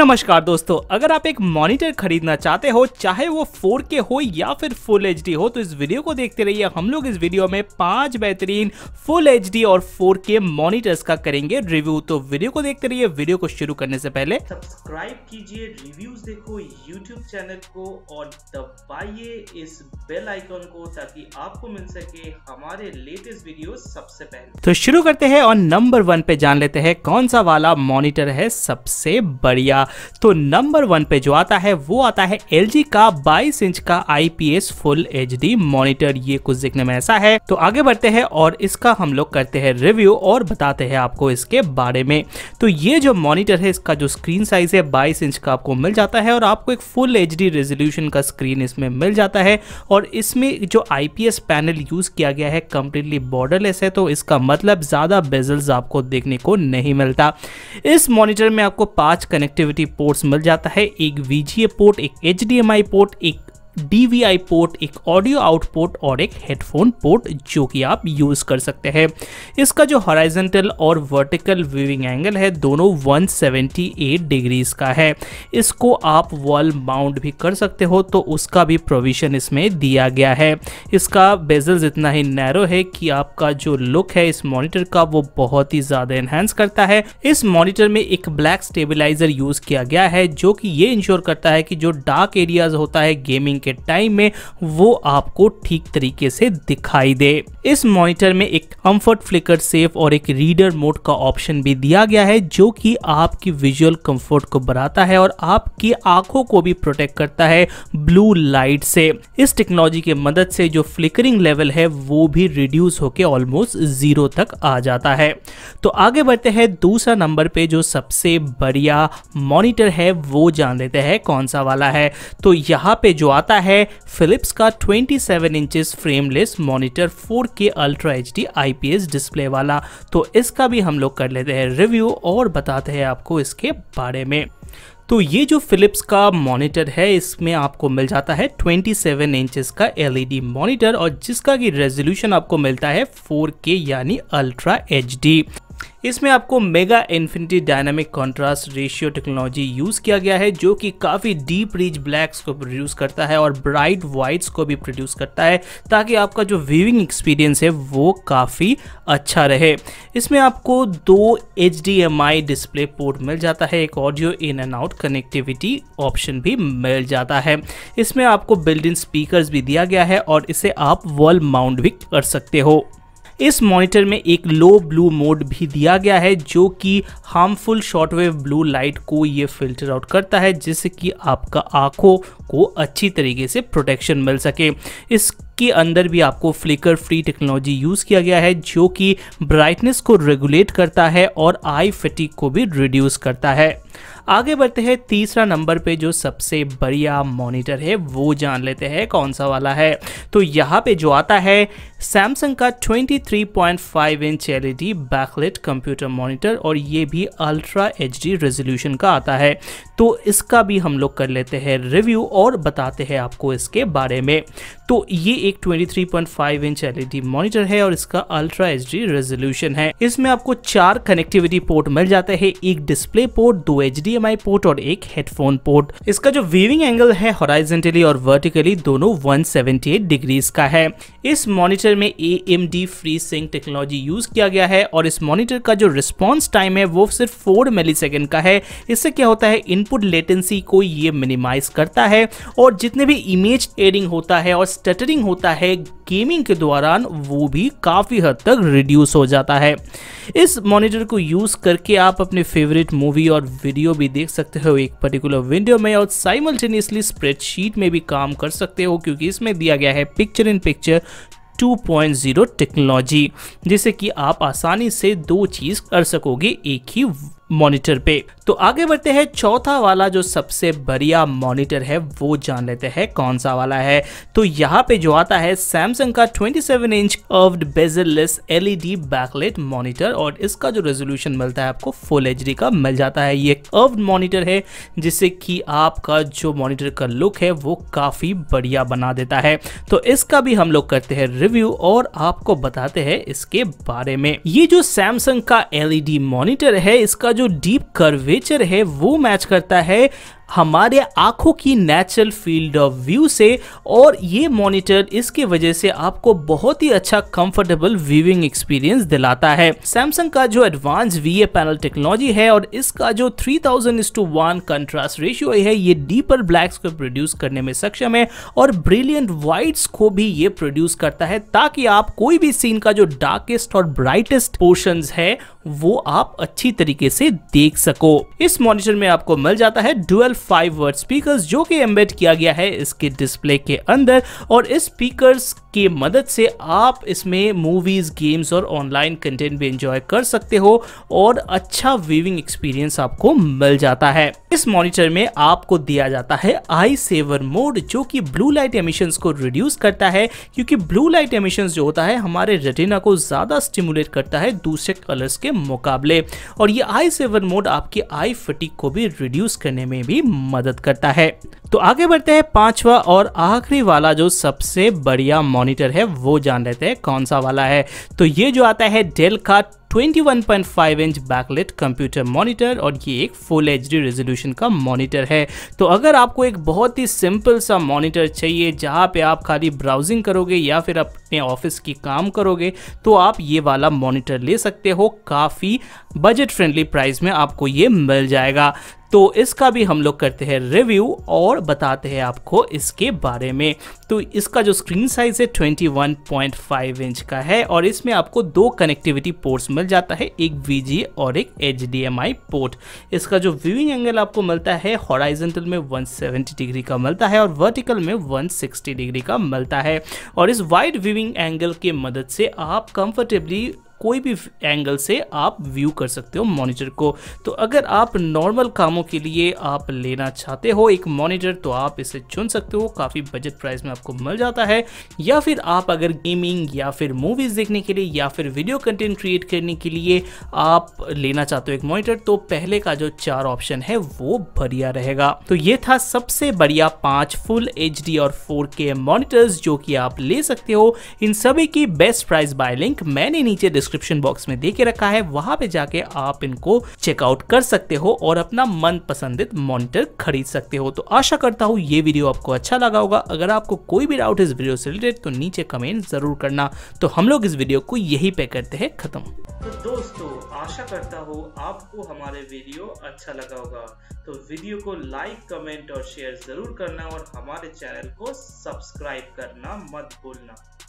नमस्कार दोस्तों अगर आप एक मॉनिटर खरीदना चाहते हो चाहे वो 4K हो या फिर फुल एच हो तो इस वीडियो को देखते रहिए हम लोग इस वीडियो में पांच बेहतरीन फुल एच और 4K मॉनिटर्स का करेंगे रिव्यू तो वीडियो को देखते रहिए वीडियो को शुरू करने से पहले सब्सक्राइब कीजिए रिव्यूज देखो यूट्यूब चैनल को और दबाइए इस बेल आइकॉन को ताकि आपको मिल सके हमारे लेटेस्ट वीडियो सबसे पहले तो शुरू करते हैं और नंबर वन पे जान लेते हैं कौन सा वाला मॉनिटर है सबसे बढ़िया तो नंबर वन पे जो आता है वो आता है एल का बाईस इंच का आईपीएस फुल एच मॉनिटर ये कुछ देखने में ऐसा है तो आगे बढ़ते हैं और इसका हम लोग करते हैं रिव्यू और बताते हैं आपको इसके बारे में तो ये जो मॉनिटर है इसका जो स्क्रीन साइज है 22 इंच का आपको मिल जाता है और आपको एक फुल एच रेजोल्यूशन का स्क्रीन इसमें मिल जाता है और इसमें जो आईपीएस पैनल यूज किया गया है कंप्लीटली बॉर्डरलेस है तो इसका मतलब ज्यादा बेजल्स आपको देखने को नहीं मिलता इस मॉनिटर में आपको पांच कनेक्टिविटी पोर्ट्स मिल जाता है एक वीजीए पोर्ट एक एच पोर्ट एक DVI पोर्ट एक ऑडियो आउटपुट और एक हेडफोन पोर्ट जो कि आप यूज़ कर सकते हैं इसका जो हॉराइजेंटल और वर्टिकल व्यूइंग एंगल है दोनों 178 डिग्रीज का है इसको आप वॉल माउंट भी कर सकते हो तो उसका भी प्रोविज़न इसमें दिया गया है इसका बेजल्स इतना ही नैरो है कि आपका जो लुक है इस मॉनिटर का वो बहुत ही ज़्यादा एनहेंस करता है इस मॉनिटर में एक ब्लैक स्टेबिलाईजर यूज़ किया गया है जो कि ये इंश्योर करता है कि जो डार्क एरियाज होता है गेमिंग के टाइम में वो आपको ठीक तरीके से दिखाई दे इस मॉनिटर में एक कंफर्ट फ्लिकर सेफ और एक रीडर मोड का ऑप्शन भी दिया गया है जो कि आपकी विजुअल कंफर्ट को बढ़ाता है और आपकी आंखों को भी प्रोटेक्ट करता है ब्लू लाइट से इस टेक्नोलॉजी की मदद से जो फ्लिकरिंग लेवल है वो भी रिड्यूस होकर ऑलमोस्ट जीरो तक आ जाता है तो आगे बढ़ते हैं दूसरा नंबर पे जो सबसे बढ़िया मॉनिटर है वो जान लेते हैं कौन सा वाला है तो यहाँ पे जो आता आता है फिलिप्स का 27 seven inch frameless monitor 4K ultra H D display वाला तो इसका भी हम लोग कर लेते हैं रिव्यू और बताते हैं आपको इसके बारे में तो ये जो फिलिप्स का मॉनिटर है इसमें आपको मिल जाता है 27 सेवन इंचज का एलईडी मॉनिटर e और जिसका की रेजोल्यूशन आपको मिलता है 4K यानी अल्ट्रा एच इसमें आपको mega infinity dynamic contrast ratio technology use किया गया है जो कि काफ़ी डीप रिच ब्लैक्स को प्रोड्यूस करता है और ब्राइट वाइट्स को भी प्रोड्यूस करता है ताकि आपका जो व्यूविंग एक्सपीरियंस है वो काफ़ी अच्छा रहे इसमें आपको दो एच डिस्प्ले पोर्ट मिल जाता है एक audio in and out connectivity option भी मिल जाता है इसमें आपको बिल्ड इन स्पीकर भी दिया गया है और इसे आप वॉल माउंट भी कर सकते हो इस मॉनिटर में एक लो ब्लू मोड भी दिया गया है जो कि हार्मफुल शॉर्टवेव ब्लू लाइट को ये फिल्टर आउट करता है जिससे कि आपका आंखों को अच्छी तरीके से प्रोटेक्शन मिल सके इस इसके अंदर भी आपको फ्लिकर फ्री टेक्नोलॉजी यूज़ किया गया है जो कि ब्राइटनेस को रेगुलेट करता है और आई फिटिक को भी रिड्यूस करता है आगे बढ़ते हैं तीसरा नंबर पे जो सबसे बढ़िया मॉनिटर है वो जान लेते हैं कौन सा वाला है तो यहाँ पे जो आता है सैमसंग का 23.5 inch LED backlit computer monitor और ये भी अल्ट्रा एच रेजोल्यूशन का आता है तो इसका भी हम लोग कर लेते हैं रिव्यू और बताते हैं आपको इसके बारे में तो ये एक 23.5 इंच एलईडी मॉनिटर है और इसका अल्ट्रा एच रेजोल्यूशन है इसमें आपको चार कनेक्टिविटी पोर्ट मिल जाते हैं एक डिस्प्ले पोर्ट दो एच पोर्ट और एक हेडफोन पोर्ट इसका जो व्यूविंग एंगल है हॉराइजेंटली और वर्टिकली दोनों वन डिग्रीज का है इस मॉनिटर में a free sync technology use किया गया है और इस मॉनिटर का जो रिस्पॉन्स टाइम है वो सिर्फ फोर मिली का है इससे क्या होता है इनपुट लेटेंसी को ये मिनिमाइज करता है और जितने भी इमेज एडिंग होता है और स्टटरिंग होता है गेमिंग के दौरान वो भी काफ़ी हद तक रिड्यूस हो जाता है इस मॉनिटर को यूज़ करके आप अपने फेवरेट मूवी और वीडियो भी देख सकते हो एक पर्टिकुलर विंडो में और साइमल्टेनियसली स्प्रेडशीट में भी काम कर सकते हो क्योंकि इसमें दिया गया है पिक्चर इन पिक्चर 2.0 टेक्नोलॉजी जिससे कि आप आसानी से दो चीज़ कर सकोगे एक ही मॉनिटर पे तो आगे बढ़ते हैं चौथा वाला जो सबसे बढ़िया मॉनिटर है वो जान लेते हैं कौन सा वाला है तो यहाँ पे जो आता है सैमसंग का 27 inch curved bezelless LED backlit monitor और इसका जो रेजोल्यूशन मिलता है आपको फुल एच का मिल जाता है ये कर्व्ड मॉनिटर है जिससे कि आपका जो मॉनिटर का लुक है वो काफ़ी बढ़िया बना देता है तो इसका भी हम लोग करते हैं रिव्यू और आपको बताते हैं इसके बारे में ये जो सैमसंग का एलईडी मॉनिटर e है इसका जो डीप कर्वेचर है वो मैच करता है हमारे आंखों की नेचुरल फील्ड ऑफ व्यू से और ये मॉनिटर इसके वजह से आपको बहुत ही अच्छा कंफर्टेबल व्यूइंग एक्सपीरियंस दिलाता है सैमसंग का जो एडवांस वी पैनल टेक्नोलॉजी है और इसका जो three thousand to one contrast ratio है ये डीपर ब्लैक्स को प्रोड्यूस करने में सक्षम है और ब्रिलियंट व्हाइट को भी ये प्रोड्यूस करता है ताकि आप कोई भी सीन का जो डार्केस्ट और ब्राइटेस्ट पोर्शन है वो आप अच्छी तरीके से देख सको इस मॉनिटर में आपको मिल जाता है डुअल फाइव वर्ड स्पीकर जो कि एम्बेड किया गया है इसके डिस्प्ले के अंदर और इस स्पीकर्स की मदद से आप इसमें मूवीज़ गेम्स और ऑनलाइन कंटेंट भी एंजॉय कर सकते हो और अच्छा व्यूविंग एक्सपीरियंस आपको मिल जाता है इस मॉनिटर में आपको दिया जाता है आई सेवर मोड जो कि ब्लू लाइट एमिशन को रिड्यूस करता है क्योंकि ब्लू लाइट एमिशन जो होता है हमारे रेटिना को ज़्यादा स्टिमुलेट करता है दूसरे कलर्स के मुकाबले और ये आई सेवर मोड आपकी आई फटीक को भी रिड्यूस करने में भी मदद करता है तो आगे बढ़ते हैं पांचवा और आखिरी वाला जो सबसे बढ़िया मॉनिटर है वो जान लेते हैं कौन सा वाला है तो ये जो आता है डेल का 21.5 इंच बैकलेट कंप्यूटर मॉनिटर और ये एक फुल एच रेजोल्यूशन का मॉनिटर है तो अगर आपको एक बहुत ही सिंपल सा मॉनिटर चाहिए जहाँ पे आप खाली ब्राउजिंग करोगे या फिर अपने ऑफिस की काम करोगे तो आप ये वाला मॉनिटर ले सकते हो काफ़ी बजट फ्रेंडली प्राइस में आपको ये मिल जाएगा तो इसका भी हम लोग करते हैं रिव्यू और बताते हैं आपको इसके बारे में तो इसका जो स्क्रीन साइज है ट्वेंटी इंच का है और इसमें आपको दो कनेक्टिविटी पोर्ट्स मिल जाता है एक वी और एक एच पोर्ट इसका जो व्यूइंग एंगल आपको मिलता है हॉराइजेंटल में 170 डिग्री का मिलता है और वर्टिकल में 160 डिग्री का मिलता है और इस वाइड व्यूइंग एंगल के मदद से आप कंफर्टेबली कोई भी एंगल से आप व्यू कर सकते हो मॉनिटर को तो अगर आप नॉर्मल कामों के लिए आप लेना चाहते हो एक मॉनिटर तो आप इसे चुन सकते हो काफ़ी बजट प्राइस में आपको मिल जाता है या फिर आप अगर गेमिंग या फिर मूवीज़ देखने के लिए या फिर वीडियो कंटेंट क्रिएट करने के लिए आप लेना चाहते हो एक मॉनिटर तो पहले का जो चार ऑप्शन है वो बढ़िया रहेगा तो ये था सबसे बढ़िया पांच फुल एच और फोर के मॉनिटर्स जो कि आप ले सकते हो इन सभी की बेस्ट प्राइस बाय लिंक मैंने नीचे डिस्क्रिप डिस्क्रिप्शन बॉक्स में देके रखा है वहां पे जाके आप इनको चेकआउट कर सकते हो और अपना मन पसंदित मॉनिटर खरीद सकते हो तो आशा करता हूँ ये वीडियो आपको अच्छा लगा होगा अगर आपको कोई भी डाउट इस वीडियो से रिलेटेड तो नीचे कमेंट जरूर करना तो हम लोग इस वीडियो को यही पे करते हैं खत्म तो दोस्तों आशा करता हूँ आपको हमारे वीडियो अच्छा लगा होगा तो वीडियो को लाइक कमेंट और शेयर जरूर करना और हमारे चैनल को सब्सक्राइब करना मत भूलना